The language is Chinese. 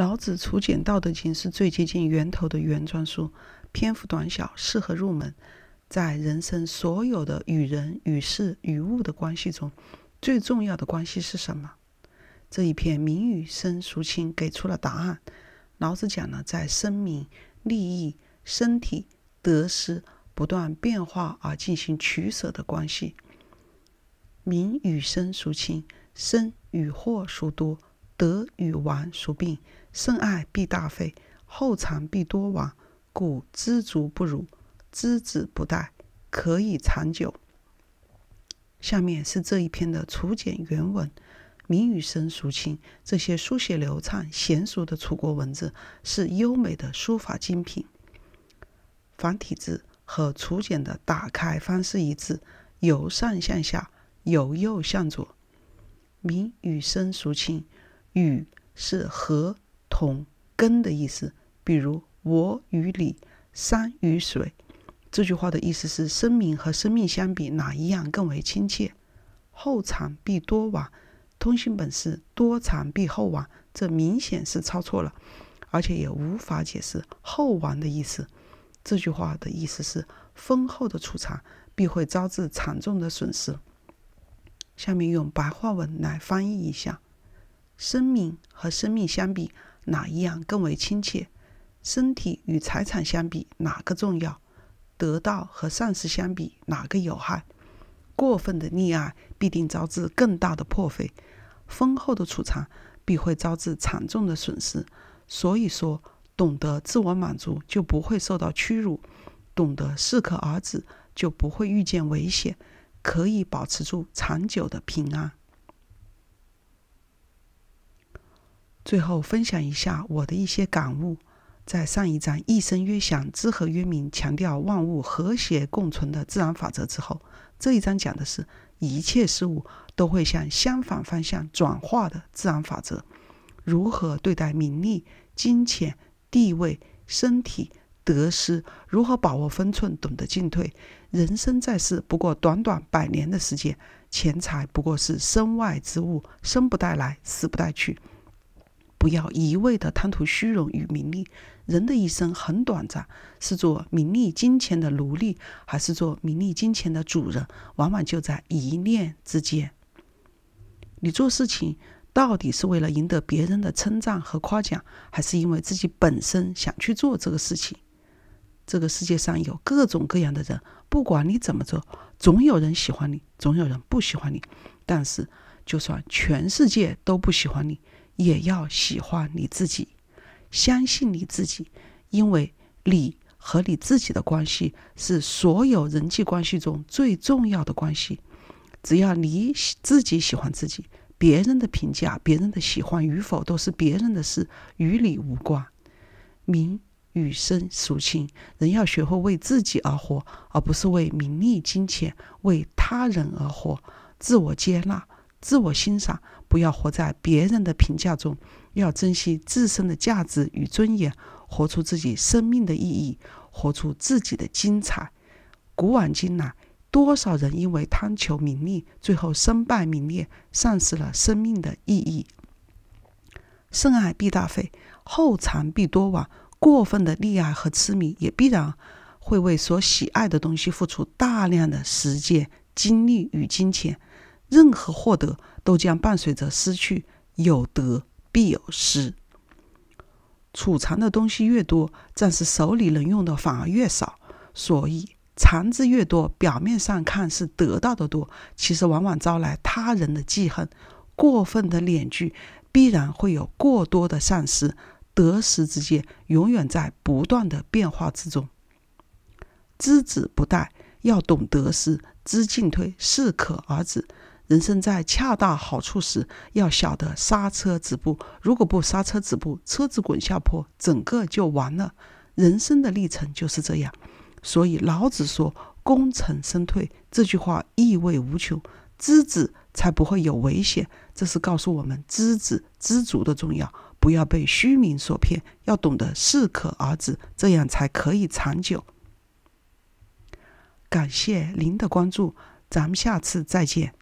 老子《楚简道德经》是最接近源头的原创书，篇幅短小，适合入门。在人生所有的与人、与事、与物的关系中，最重要的关系是什么？这一篇“名与生孰轻”给出了答案。老子讲了，在生命、利益、身体、得失不断变化而进行取舍的关系，名与身孰轻？身与祸孰多？得与亡孰病？甚爱必大费，厚藏必多亡。故知足不辱，知止不殆，可以长久。下面是这一篇的楚简原文：“名与生孰轻？”这些书写流畅、娴熟的楚国文字，是优美的书法精品。繁体字和楚简的打开方式一致，由上向下，由右向左。“名与生孰轻？”与是合同、根的意思，比如我与你、山与水。这句话的意思是：生命和生命相比，哪一样更为亲切？厚长必多亡。通信本是多长必厚亡，这明显是抄错了，而且也无法解释“厚亡”的意思。这句话的意思是：丰厚的储藏必会招致惨重的损失。下面用白话文来翻译一下。生命和生命相比，哪一样更为亲切？身体与财产相比，哪个重要？得到和丧失相比，哪个有害？过分的溺爱必定招致更大的破费，丰厚的储藏必会招致惨重的损失。所以说，懂得自我满足，就不会受到屈辱；懂得适可而止，就不会遇见危险，可以保持住长久的平安。最后分享一下我的一些感悟。在上一章“一声约响，知和曰明”，强调万物和谐共存的自然法则之后，这一章讲的是一切事物都会向相反方向转化的自然法则。如何对待名利、金钱、地位、身体得失？如何把握分寸，懂得进退？人生在世不过短短百年的时间，钱财不过是身外之物，生不带来，死不带去。不要一味的贪图虚荣与名利。人的一生很短暂，是做名利金钱的奴隶，还是做名利金钱的主人，往往就在一念之间。你做事情到底是为了赢得别人的称赞和夸奖，还是因为自己本身想去做这个事情？这个世界上有各种各样的人，不管你怎么做，总有人喜欢你，总有人不喜欢你。但是，就算全世界都不喜欢你。也要喜欢你自己，相信你自己，因为你和你自己的关系是所有人际关系中最重要的关系。只要你自己喜欢自己，别人的评价、别人的喜欢与否都是别人的事，与你无关。名与身孰轻？人要学会为自己而活，而不是为名利、金钱为他人而活。自我接纳。自我欣赏，不要活在别人的评价中，要珍惜自身的价值与尊严，活出自己生命的意义，活出自己的精彩。古往今来，多少人因为贪求名利，最后身败名裂，丧失了生命的意义。深爱必大费，厚尝必多往。过分的溺爱和痴迷，也必然会为所喜爱的东西付出大量的时间、精力与金钱。任何获得都将伴随着失去，有得必有失。储藏的东西越多，暂时手里能用的反而越少。所以，藏之越多，表面上看是得到的多，其实往往招来他人的记恨。过分的敛聚，必然会有过多的丧失。得失之间，永远在不断的变化之中。知止不殆，要懂得失，知进退，适可而止。人生在恰到好处时，要晓得刹车止步。如果不刹车止步，车子滚下坡，整个就完了。人生的历程就是这样。所以老子说“功成身退”这句话意味无穷，知止才不会有危险。这是告诉我们知止知足的重要，不要被虚名所骗，要懂得适可而止，这样才可以长久。感谢您的关注，咱们下次再见。